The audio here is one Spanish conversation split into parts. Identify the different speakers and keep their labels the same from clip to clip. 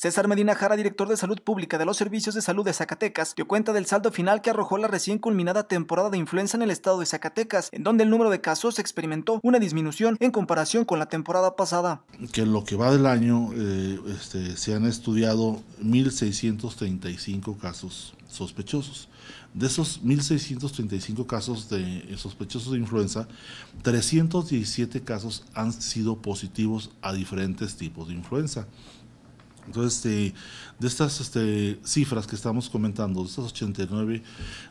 Speaker 1: César Medina Jara, director de Salud Pública de los Servicios de Salud de Zacatecas, dio cuenta del saldo final que arrojó la recién culminada temporada de influenza en el estado de Zacatecas, en donde el número de casos experimentó una disminución en comparación con la temporada pasada.
Speaker 2: Que en lo que va del año eh, este, se han estudiado 1.635 casos sospechosos. De esos 1.635 casos de eh, sospechosos de influenza, 317 casos han sido positivos a diferentes tipos de influenza entonces, este, de estas este, cifras que estamos comentando, de estos 89,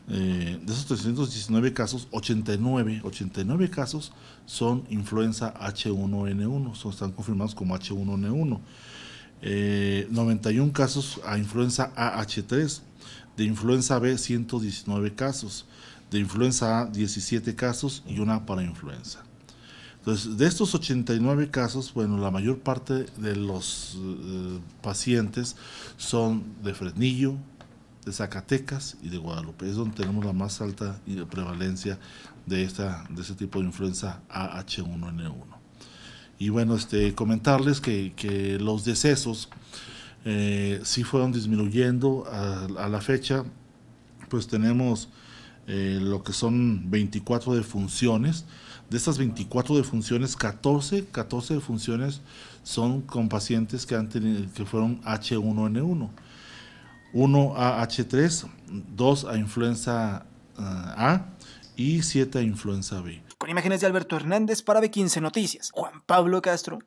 Speaker 2: eh, de esos 319 casos, 89, 89 casos son influenza H1N1, son, están confirmados como H1N1. 91 eh, casos a influenza AH3, de influenza B 119 casos, de influenza A 17 casos y una para influenza. Entonces, de estos 89 casos, bueno, la mayor parte de los eh, pacientes son de Fresnillo, de Zacatecas y de Guadalupe. Es donde tenemos la más alta prevalencia de, esta, de este tipo de influenza AH1N1. Y bueno, este, comentarles que, los decesos eh, sí fueron disminuyendo a, la fecha, pues tenemos eh, lo que son 24 de funciones De estas 24 funciones 14, 14 funciones son con pacientes que, que fueron H1N1. 1 a H3, 2 a influenza eh, A y 7 a influenza B.
Speaker 1: Con imágenes de Alberto Hernández para B15 Noticias, Juan Pablo Castro.